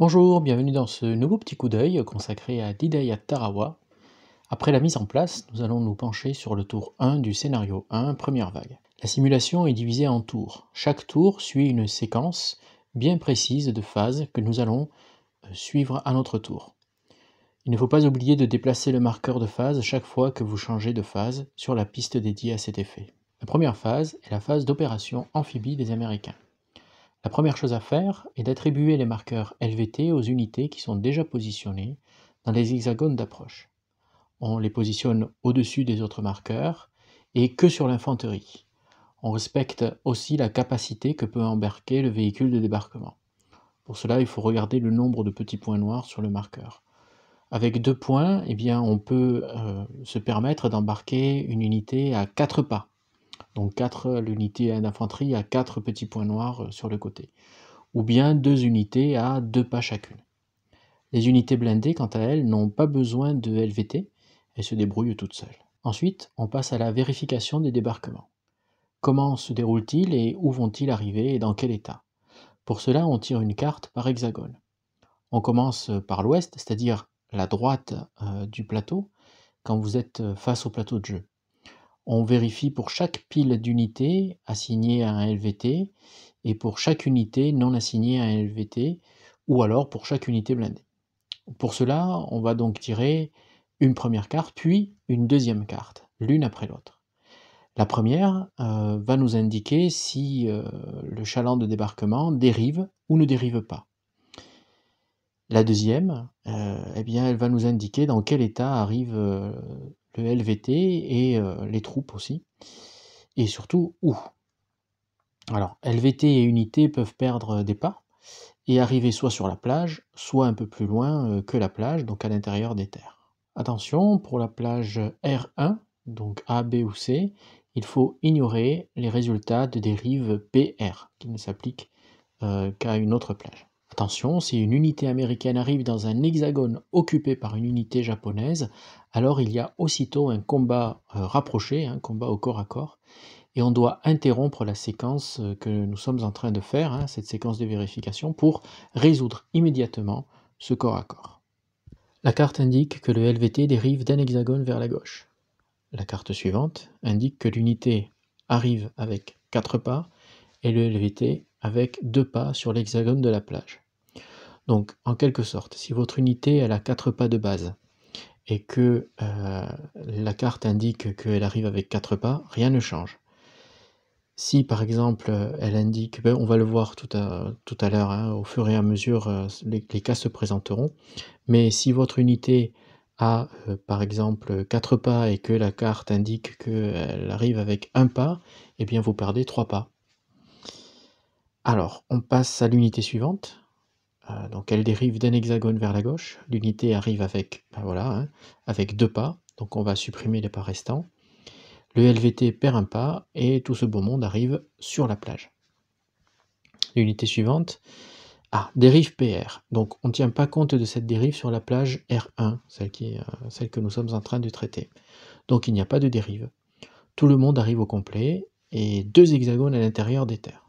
Bonjour, bienvenue dans ce nouveau petit coup d'œil consacré à à Tarawa. Après la mise en place, nous allons nous pencher sur le tour 1 du scénario 1, première vague. La simulation est divisée en tours. Chaque tour suit une séquence bien précise de phases que nous allons euh, suivre à notre tour. Il ne faut pas oublier de déplacer le marqueur de phase chaque fois que vous changez de phase sur la piste dédiée à cet effet. La première phase est la phase d'opération amphibie des Américains. La première chose à faire est d'attribuer les marqueurs LVT aux unités qui sont déjà positionnées dans les hexagones d'approche. On les positionne au-dessus des autres marqueurs et que sur l'infanterie. On respecte aussi la capacité que peut embarquer le véhicule de débarquement. Pour cela, il faut regarder le nombre de petits points noirs sur le marqueur. Avec deux points, eh bien, on peut euh, se permettre d'embarquer une unité à quatre pas donc 4 euh, l'unité d'infanterie à 4 petits points noirs euh, sur le côté, ou bien 2 unités à 2 pas chacune. Les unités blindées, quant à elles, n'ont pas besoin de LVT et se débrouillent toutes seules. Ensuite, on passe à la vérification des débarquements. Comment se déroulent-ils et où vont-ils arriver et dans quel état Pour cela, on tire une carte par hexagone. On commence par l'ouest, c'est-à-dire la droite euh, du plateau, quand vous êtes face au plateau de jeu on vérifie pour chaque pile d'unités assignée à un LVT et pour chaque unité non assignée à un LVT ou alors pour chaque unité blindée. Pour cela, on va donc tirer une première carte puis une deuxième carte, l'une après l'autre. La première euh, va nous indiquer si euh, le chaland de débarquement dérive ou ne dérive pas. La deuxième, euh, eh bien, elle va nous indiquer dans quel état arrive le LVT et euh, les troupes aussi. Et surtout, où Alors, LVT et unité peuvent perdre euh, des pas et arriver soit sur la plage, soit un peu plus loin euh, que la plage, donc à l'intérieur des terres. Attention, pour la plage R1, donc A, B ou C, il faut ignorer les résultats de dérive PR, qui ne s'appliquent qu'à une autre plage. Attention, si une unité américaine arrive dans un hexagone occupé par une unité japonaise, alors il y a aussitôt un combat euh, rapproché, un hein, combat au corps à corps, et on doit interrompre la séquence euh, que nous sommes en train de faire, hein, cette séquence de vérification, pour résoudre immédiatement ce corps à corps. La carte indique que le LVT dérive d'un hexagone vers la gauche. La carte suivante indique que l'unité arrive avec 4 pas et le LVT avec 2 pas sur l'hexagone de la plage. Donc, en quelque sorte, si votre unité a 4 pas de base et que euh, la carte indique qu'elle arrive avec quatre pas, rien ne change. Si par exemple elle indique, ben, on va le voir tout à, tout à l'heure, hein, au fur et à mesure euh, les, cas se présenteront, mais si votre unité a euh, par exemple 4 pas et que la carte indique qu'elle arrive avec un pas, eh bien vous perdez 3 pas. Alors on passe à l'unité suivante, euh, donc elle dérive d'un hexagone vers la gauche. L'unité arrive avec, ben voilà, hein, avec deux pas. Donc on va supprimer les pas restants. Le LVT perd un pas et tout ce beau monde arrive sur la plage. L'unité suivante, ah, dérive PR. Donc on ne tient pas compte de cette dérive sur la plage R1, euh, celle que nous sommes en train de traiter. Donc il n'y a pas de dérive. Tout le monde arrive au complet et deux hexagones à l'intérieur des terres.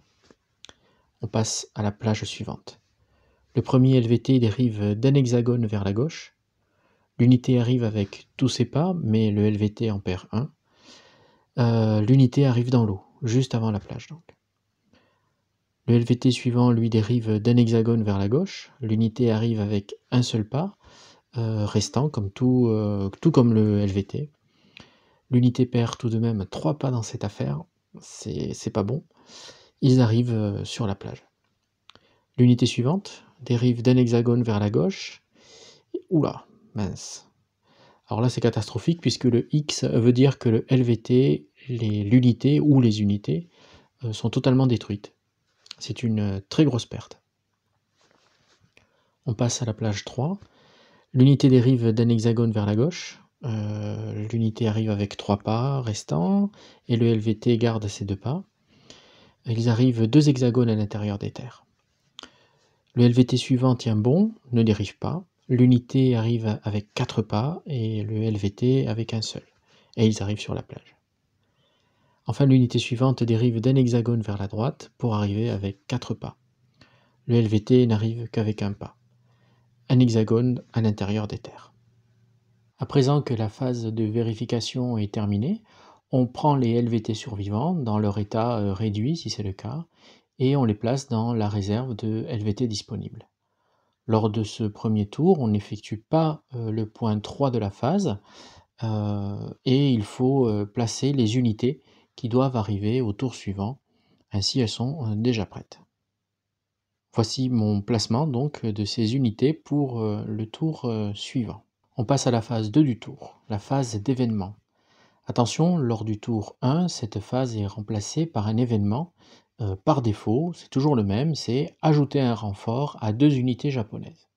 On passe à la plage suivante. Le premier LVT dérive d'un hexagone vers la gauche. L'unité arrive avec tous ses pas, mais le LVT en perd un. Euh, l'unité arrive dans l'eau, juste avant la plage donc. Le LVT suivant lui dérive d'un hexagone vers la gauche. L'unité arrive avec un seul pas, euh, restant comme tout, euh, tout comme le LVT. L'unité perd tout de même trois pas dans cette affaire. C'est pas bon. Ils arrivent sur la plage. L'unité suivante, dérive d'un hexagone vers la gauche. Oula, mince. Alors là, c'est catastrophique puisque le X veut dire que le LVT, l'unité ou les unités euh, sont totalement détruites. C'est une euh, très grosse perte. On passe à la plage 3. L'unité dérive d'un hexagone vers la gauche. Euh, l'unité arrive avec trois pas restants et le LVT garde ses deux pas. Ils arrivent deux hexagones à l'intérieur des terres. Le LVT suivant tient bon, ne dérive pas. L'unité arrive avec 4 pas et le LVT avec un seul. Et ils arrivent sur la plage. Enfin, l'unité suivante dérive d'un hexagone vers la droite pour arriver avec 4 pas. Le LVT n'arrive qu'avec un pas. Un hexagone à l'intérieur des terres. À présent que la phase de vérification est terminée, on prend les LVT survivants dans leur état euh, réduit si c'est le cas et on les place dans la réserve de LVT disponible. Lors de ce premier tour, on n'effectue pas euh, le point 3 de la phase euh, et il faut euh, placer les unités qui doivent arriver au tour suivant, ainsi elles sont déjà prêtes. Voici mon placement donc de ces unités pour le tour suivant. On passe à la phase 2 du tour, la phase d'événement. Attention, lors du tour 1, cette phase est remplacée par un événement euh, par défaut, c'est toujours le même, c'est ajouter un renfort à deux unités japonaises.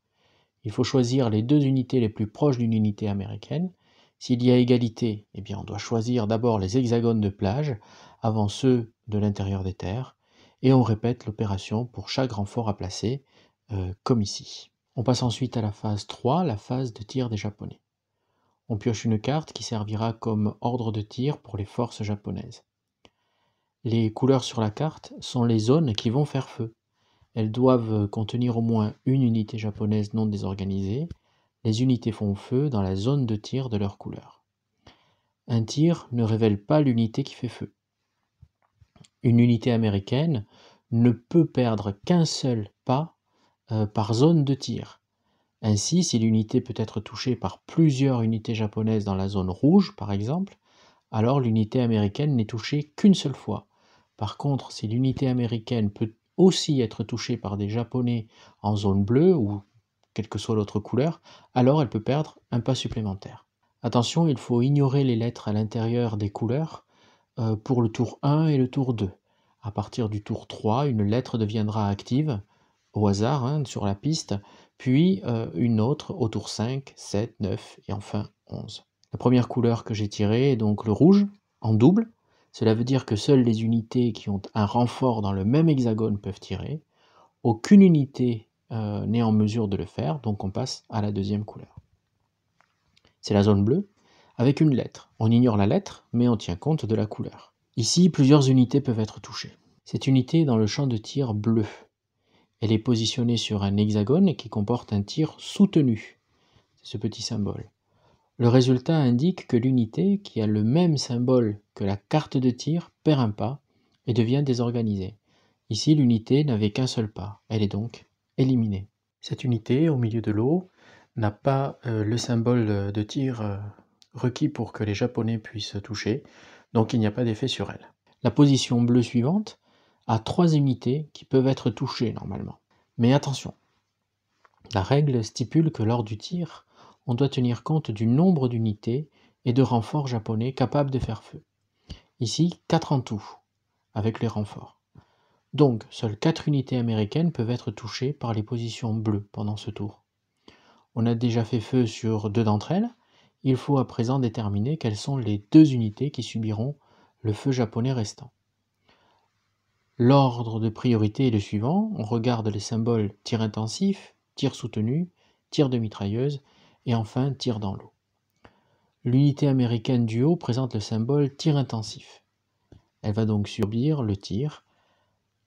Il faut choisir les deux unités les plus proches d'une unité américaine. S'il y a égalité, eh bien on doit choisir d'abord les hexagones de plage avant ceux de l'intérieur des terres, et on répète l'opération pour chaque renfort à placer, euh, comme ici. On passe ensuite à la phase 3, la phase de tir des Japonais. On pioche une carte qui servira comme ordre de tir pour les forces japonaises. Les couleurs sur la carte sont les zones qui vont faire feu. Elles doivent contenir au moins une unité japonaise non désorganisée. Les unités font feu dans la zone de tir de leur couleur. Un tir ne révèle pas l'unité qui fait feu. Une unité américaine ne peut perdre qu'un seul pas euh, par zone de tir. Ainsi, si l'unité peut être touchée par plusieurs unités japonaises dans la zone rouge, par exemple, alors l'unité américaine n'est touchée qu'une seule fois, par contre, si l'unité américaine peut aussi être touchée par des Japonais en zone bleue ou quelle que soit l'autre couleur, alors elle peut perdre un pas supplémentaire. Attention, il faut ignorer les lettres à l'intérieur des couleurs euh, pour le tour 1 et le tour 2. À partir du tour 3, une lettre deviendra active au hasard hein, sur la piste, puis euh, une autre au tour 5, 7, 9 et enfin 11. La première couleur que j'ai tirée est donc le rouge en double, cela veut dire que seules les unités qui ont un renfort dans le même hexagone peuvent tirer. Aucune unité euh, n'est en mesure de le faire, donc on passe à la deuxième couleur. C'est la zone bleue, avec une lettre. On ignore la lettre, mais on tient compte de la couleur. Ici, plusieurs unités peuvent être touchées. Cette unité est dans le champ de tir bleu. Elle est positionnée sur un hexagone qui comporte un tir soutenu. C'est ce petit symbole. Le résultat indique que l'unité, qui a le même symbole que la carte de tir, perd un pas et devient désorganisée. Ici, l'unité n'avait qu'un seul pas, elle est donc éliminée. Cette unité, au milieu de l'eau, n'a pas euh, le symbole euh, de tir euh, requis pour que les Japonais puissent toucher, donc il n'y a pas d'effet sur elle. La position bleue suivante a trois unités qui peuvent être touchées normalement. Mais attention, la règle stipule que lors du tir, on doit tenir compte du nombre d'unités et de renforts japonais capables de faire feu. Ici, 4 en tout, avec les renforts. Donc, seules 4 unités américaines peuvent être touchées par les positions bleues pendant ce tour. On a déjà fait feu sur deux d'entre elles, il faut à présent déterminer quelles sont les deux unités qui subiront le feu japonais restant. L'ordre de priorité est le suivant, on regarde les symboles tir intensif, tir soutenu, tir de mitrailleuse et enfin tir dans l'eau. L'unité américaine du haut présente le symbole tir intensif. Elle va donc subir le tir.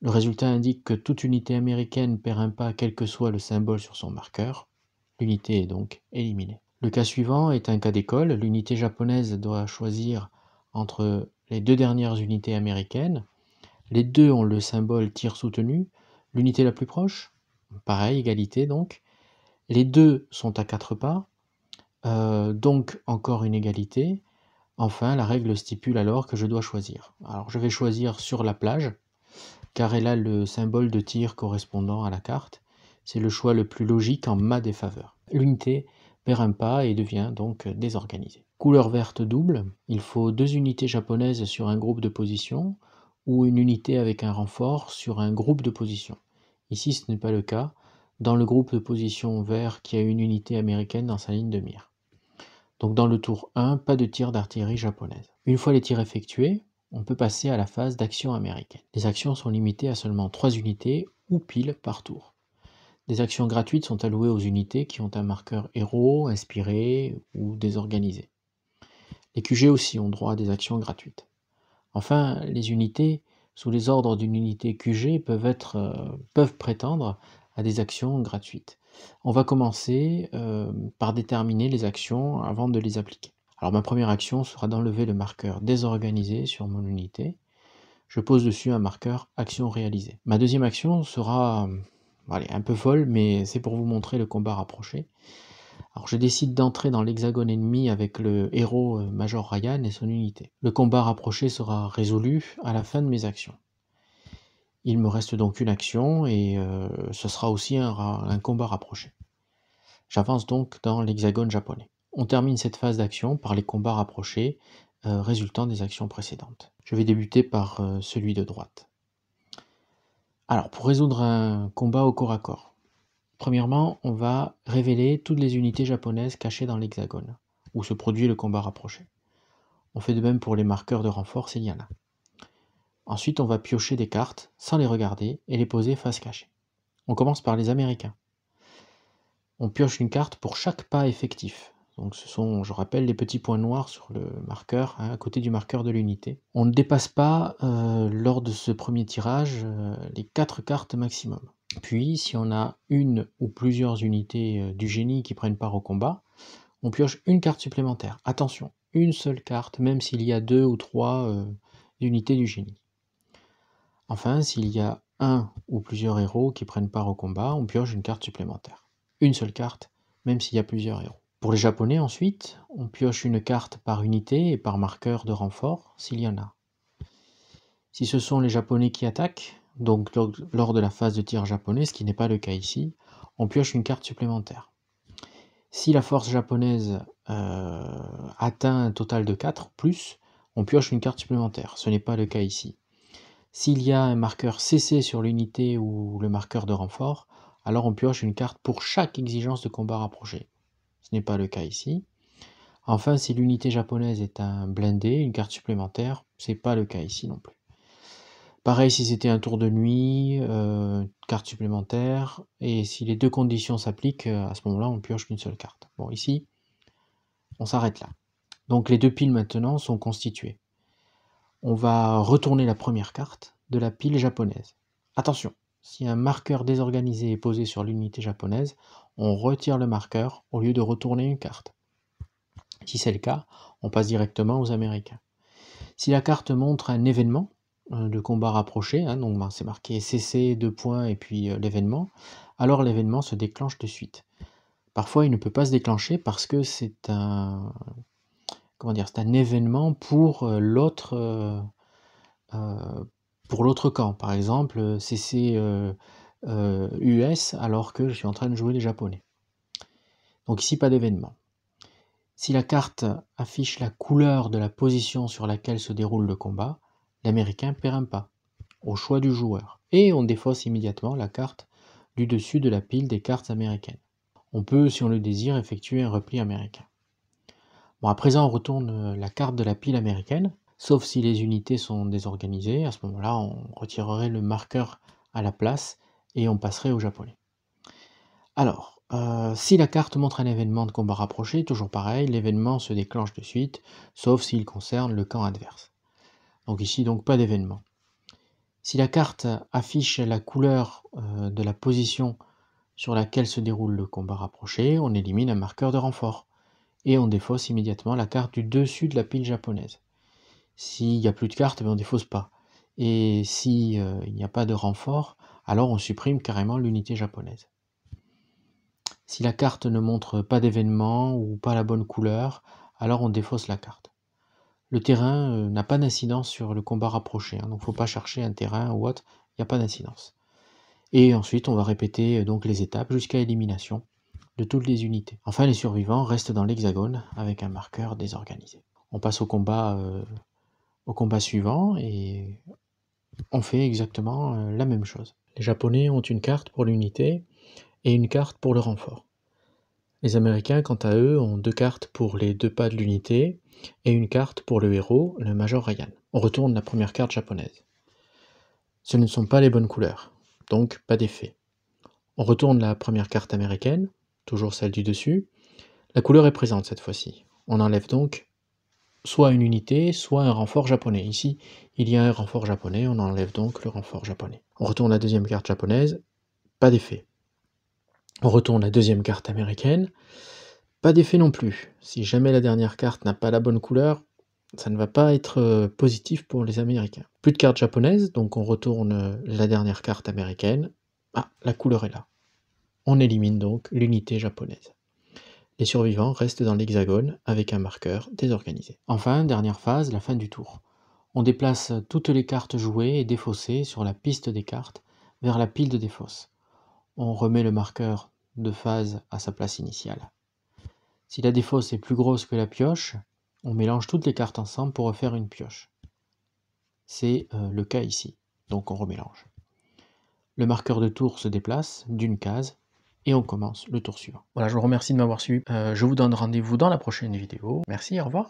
Le résultat indique que toute unité américaine perd un pas quel que soit le symbole sur son marqueur. L'unité est donc éliminée. Le cas suivant est un cas d'école. L'unité japonaise doit choisir entre les deux dernières unités américaines. Les deux ont le symbole tir soutenu. L'unité la plus proche, pareil, égalité donc. Les deux sont à quatre pas. Euh, donc encore une égalité. Enfin, la règle stipule alors que je dois choisir. Alors je vais choisir sur la plage, car elle a le symbole de tir correspondant à la carte. C'est le choix le plus logique en ma défaveur. L'unité perd un pas et devient donc désorganisée. Couleur verte double, il faut deux unités japonaises sur un groupe de position ou une unité avec un renfort sur un groupe de position. Ici ce n'est pas le cas, dans le groupe de position vert qui a une unité américaine dans sa ligne de mire. Donc dans le tour 1, pas de tir d'artillerie japonaise. Une fois les tirs effectués, on peut passer à la phase d'action américaine. Les actions sont limitées à seulement 3 unités ou piles par tour. Des actions gratuites sont allouées aux unités qui ont un marqueur héros, inspiré ou désorganisé. Les QG aussi ont droit à des actions gratuites. Enfin, les unités sous les ordres d'une unité QG peuvent, être, euh, peuvent prétendre à des actions gratuites. On va commencer euh, par déterminer les actions avant de les appliquer. Alors ma première action sera d'enlever le marqueur désorganisé sur mon unité. Je pose dessus un marqueur action réalisée. Ma deuxième action sera euh, un peu folle, mais c'est pour vous montrer le combat rapproché. Alors je décide d'entrer dans l'hexagone ennemi avec le héros euh, Major Ryan et son unité. Le combat rapproché sera résolu à la fin de mes actions. Il me reste donc une action et euh, ce sera aussi un, combat rapproché. J'avance donc dans l'hexagone japonais. On termine cette phase d'action par les combats rapprochés euh, résultant des actions précédentes. Je vais débuter par euh, celui de droite. Alors, pour résoudre un combat au corps à corps, premièrement, on va révéler toutes les unités japonaises cachées dans l'hexagone, où se produit le combat rapproché. On fait de même pour les marqueurs de renfort s'il y en a. Ensuite, on va piocher des cartes sans les regarder et les poser face cachée. On commence par les Américains. On pioche une carte pour chaque pas effectif. Donc ce sont, je rappelle, les petits points noirs sur le marqueur, hein, à côté du marqueur de l'unité. On ne dépasse pas, euh, lors de ce premier tirage, euh, les 4 cartes maximum. Puis, si on a une ou plusieurs unités euh, du génie qui prennent part au combat, on pioche une carte supplémentaire. Attention, une seule carte, même s'il y a deux ou trois unités du génie. Enfin, s'il y a un ou plusieurs héros qui prennent part au combat, on pioche une carte supplémentaire. Une seule carte, même s'il y a plusieurs héros. Pour les Japonais ensuite, on pioche une carte par unité et par marqueur de renfort, s'il y en a. Si ce sont les Japonais qui attaquent, donc lors de la phase de tir japonais, ce qui n'est pas le cas ici, on pioche une carte supplémentaire. Si la force japonaise euh, atteint un total de 4 plus, on pioche une carte supplémentaire. Ce n'est pas le cas ici. S'il y a un marqueur CC sur l'unité ou le marqueur de renfort, alors on pioche une carte pour chaque exigence de combat rapproché. Ce n'est pas le cas ici. Enfin, si l'unité japonaise est un blindé, une carte supplémentaire, c'est pas le cas ici non plus. Pareil si c'était un tour de nuit, euh, une carte supplémentaire, et si les deux conditions s'appliquent, euh, à ce moment-là, on pioche qu'une seule carte. Bon, ici, on s'arrête là. Donc les deux piles maintenant sont constituées on va retourner la première carte de la pile japonaise. Attention, si un marqueur désorganisé est posé sur l'unité japonaise, on retire le marqueur au lieu de retourner une carte. Si c'est le cas, on passe directement aux Américains. Si la carte montre un événement euh, de combat rapproché, hein, donc ben, c'est marqué CC, deux points et puis euh, l'événement, alors l'événement se déclenche de suite. Parfois il ne peut pas se déclencher parce que c'est un comment dire, c'est un événement pour euh, l'autre euh, euh, pour l'autre camp. Par exemple, CC US alors que je suis en train de jouer les japonais. Donc ici pas d'événement. Si la carte affiche la couleur de la position sur laquelle se déroule le combat, l'américain perd un pas, au choix du joueur, et on défausse immédiatement la carte du dessus de la pile des cartes américaines. On peut, si on le désire, effectuer un repli américain. Bon, à présent, on retourne euh, la carte de la pile américaine, sauf si les unités sont désorganisées. À ce moment-là, on retirerait le marqueur à la place et on passerait au japonais. Alors, euh, si la carte montre un événement de combat rapproché, toujours pareil, l'événement se déclenche de suite, sauf s'il concerne le camp adverse. Donc ici, donc pas d'événement. Si la carte affiche la couleur euh, de la position sur laquelle se déroule le combat rapproché, on élimine un marqueur de renfort et on défausse immédiatement la carte du dessus de la pile japonaise. S'il n'y a plus de carte, ben, on ne défausse pas. Et s'il si, euh, il n'y a pas de renfort, alors on supprime carrément l'unité japonaise. Si la carte ne montre pas d'événement ou pas la bonne couleur, alors on défausse la carte. Le terrain euh, n'a pas d'incidence sur le combat rapproché, hein, donc il ne faut pas chercher un terrain ou autre, il n'y a pas d'incidence. Et ensuite on va répéter euh, donc les étapes jusqu'à élimination, toutes les unités. Enfin, les survivants restent dans l'hexagone avec un marqueur désorganisé. On passe au combat, euh, au combat suivant et on fait exactement euh, la même chose. Les Japonais ont une carte pour l'unité et une carte pour le renfort. Les Américains, quant à eux, ont deux cartes pour les deux pas de l'unité et une carte pour le héros, le Major Ryan. On retourne la première carte japonaise. Ce ne sont pas les bonnes couleurs, donc pas d'effet. On retourne la première carte américaine toujours celle du dessus. La couleur est présente cette fois-ci. On enlève donc soit une unité, soit un renfort japonais. Ici, il y a un renfort japonais, on enlève donc le renfort japonais. On retourne la deuxième carte japonaise, pas d'effet. On retourne la deuxième carte américaine, pas d'effet non plus. Si jamais la dernière carte n'a pas la bonne couleur, ça ne va pas être euh, positif pour les Américains. Plus de cartes japonaises, donc on retourne la dernière carte américaine. Ah, la couleur est là. On élimine donc l'unité japonaise. Les survivants restent dans l'hexagone avec un marqueur désorganisé. Enfin, dernière phase, la fin du tour. On déplace toutes les cartes jouées et défaussées sur la piste des cartes vers la pile de défausse. On remet le marqueur de phase à sa place initiale. Si la défausse est plus grosse que la pioche, on mélange toutes les cartes ensemble pour refaire une pioche. C'est euh, le cas ici, donc on remélange. Le marqueur de tour se déplace d'une case et on commence le tour suivant. Voilà, je vous remercie de m'avoir suivi. Euh, je vous donne rendez-vous dans la prochaine vidéo. Merci, au revoir.